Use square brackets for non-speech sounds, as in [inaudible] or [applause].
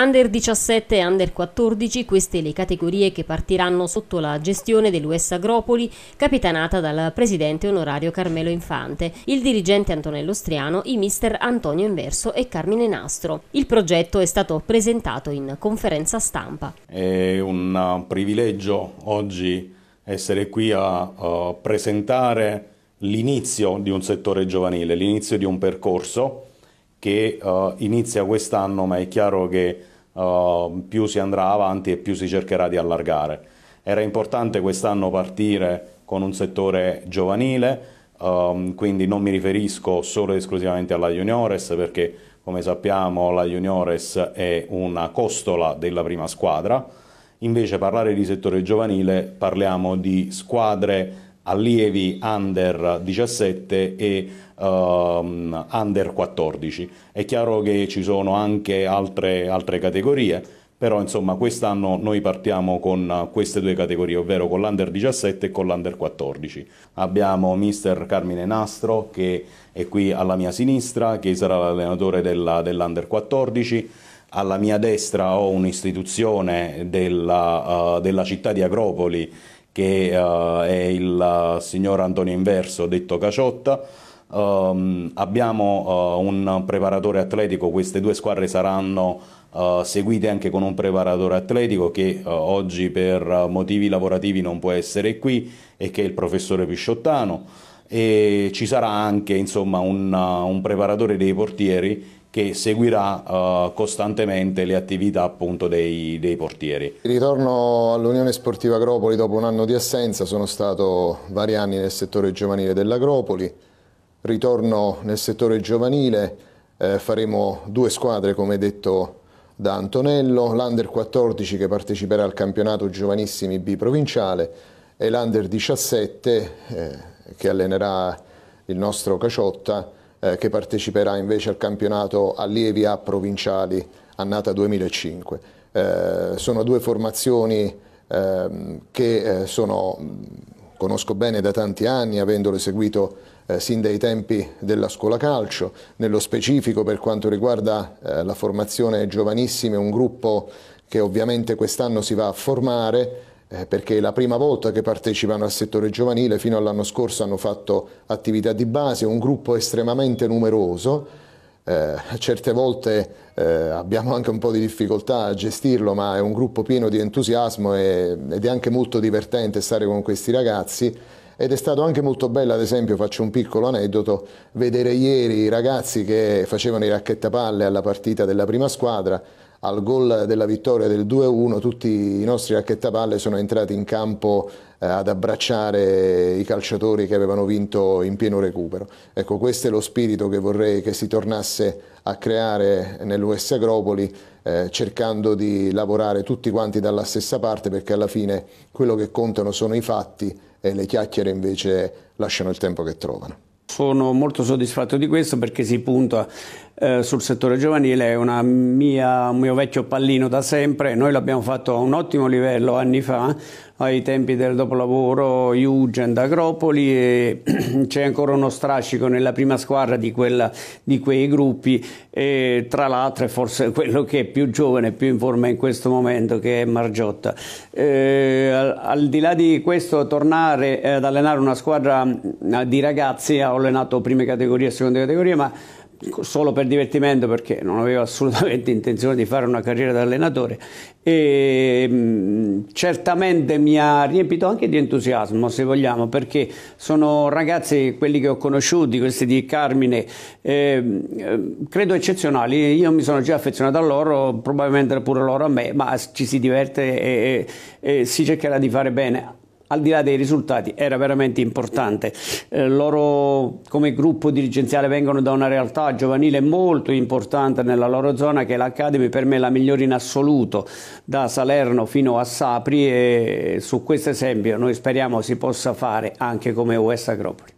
Under 17 e Under 14, queste le categorie che partiranno sotto la gestione dell'US Agropoli, capitanata dal presidente onorario Carmelo Infante, il dirigente Antonello Striano, i mister Antonio Inverso e Carmine Nastro. Il progetto è stato presentato in conferenza stampa. È un uh, privilegio oggi essere qui a uh, presentare l'inizio di un settore giovanile, l'inizio di un percorso che uh, inizia quest'anno, ma è chiaro che uh, più si andrà avanti e più si cercherà di allargare. Era importante quest'anno partire con un settore giovanile, um, quindi non mi riferisco solo ed esclusivamente alla Juniores perché come sappiamo la Juniores è una costola della prima squadra, invece parlare di settore giovanile parliamo di squadre allievi under 17 e um, under 14. È chiaro che ci sono anche altre, altre categorie, però insomma quest'anno noi partiamo con queste due categorie, ovvero con l'Under 17 e con l'Under 14. Abbiamo mister Carmine Nastro che è qui alla mia sinistra, che sarà l'allenatore della, dell'Under 14. Alla mia destra ho un'istituzione della, uh, della città di Agropoli che uh, è il uh, signor Antonio Inverso, detto Caciotta. Um, ehm, abbiamo uh, un preparatore atletico, queste due squadre saranno seguite anche con un preparatore atletico che oggi per motivi lavorativi non può essere qui e che è il professore Pisciottano e ci sarà anche insomma, un, un preparatore dei portieri che seguirà uh, costantemente le attività appunto, dei, dei, portieri. Ritorno all'Unione Sportiva Agropoli dopo un anno di assenza, sono stato vari anni nel settore giovanile dell'Agropoli, ritorno nel settore giovanile, eh, faremo due squadre come detto da Antonello, l'Under 14 che parteciperà al campionato giovanissimi B provinciale e l'Under 17 eh, che allenerà il nostro Caciotta eh, che parteciperà invece al campionato allievi A provinciali annata 2005. Eh, sono due formazioni ehm, che eh, sono, conosco bene da tanti anni, avendole seguito eh, sin dai tempi della scuola calcio, nello specifico per quanto riguarda eh, la formazione giovanissime, un gruppo che ovviamente quest'anno si va a formare eh, perché è la prima volta che partecipano al settore giovanile, fino all'anno scorso hanno fatto attività di base, un gruppo estremamente numeroso, eh, certe volte eh, abbiamo anche un po' di difficoltà a gestirlo, ma è un gruppo pieno di entusiasmo e, ed è anche molto divertente stare con questi ragazzi. Ed è stato anche molto bello, ad esempio, faccio un piccolo aneddoto, vedere ieri i ragazzi che facevano i racchettapalle alla partita della prima squadra, al gol della vittoria del 2-1 tutti i nostri racchettapalle sono entrati in campo eh, ad abbracciare i calciatori che avevano vinto in pieno recupero. Ecco, questo è lo spirito che vorrei che si tornasse a creare nell'US Agropoli eh, cercando di lavorare tutti quanti dalla stessa parte perché alla fine quello che contano sono i fatti e le chiacchiere invece lasciano il tempo che trovano sono molto soddisfatto di questo perché si punta eh, sul settore giovanile, è mia, un mio vecchio pallino da sempre, noi l'abbiamo fatto a un ottimo livello anni fa, ai tempi del dopolavoro Jugend Agropoli e [clears throat] c'è ancora uno strascico nella prima squadra di, quella, di quei gruppi e tra l'altro è forse quello che è più giovane, e più in forma in questo momento che è Margiotta. al, al, di là di questo tornare ad allenare una squadra mm, di ragazzi, ho allenato prime categorie e seconde categorie ma solo per divertimento perché non avevo assolutamente [laughs] intenzione di fare una carriera da allenatore e ehm, certamente mi ha riempito anche di entusiasmo se vogliamo perché sono ragazzi quelli che ho conosciuti questi di Carmine eh, credo eccezionali io mi sono già affezionato a loro probabilmente pure loro a me ma ci si diverte e, e, e si cercherà di fare bene al di là dei risultati era veramente importante. Eh, loro come gruppo dirigenziale vengono da una realtà giovanile molto importante nella loro zona che è l'Academy, per me la migliore in assoluto, da Salerno fino a Sapri e su questo esempio noi speriamo si possa fare anche come US Agropoli.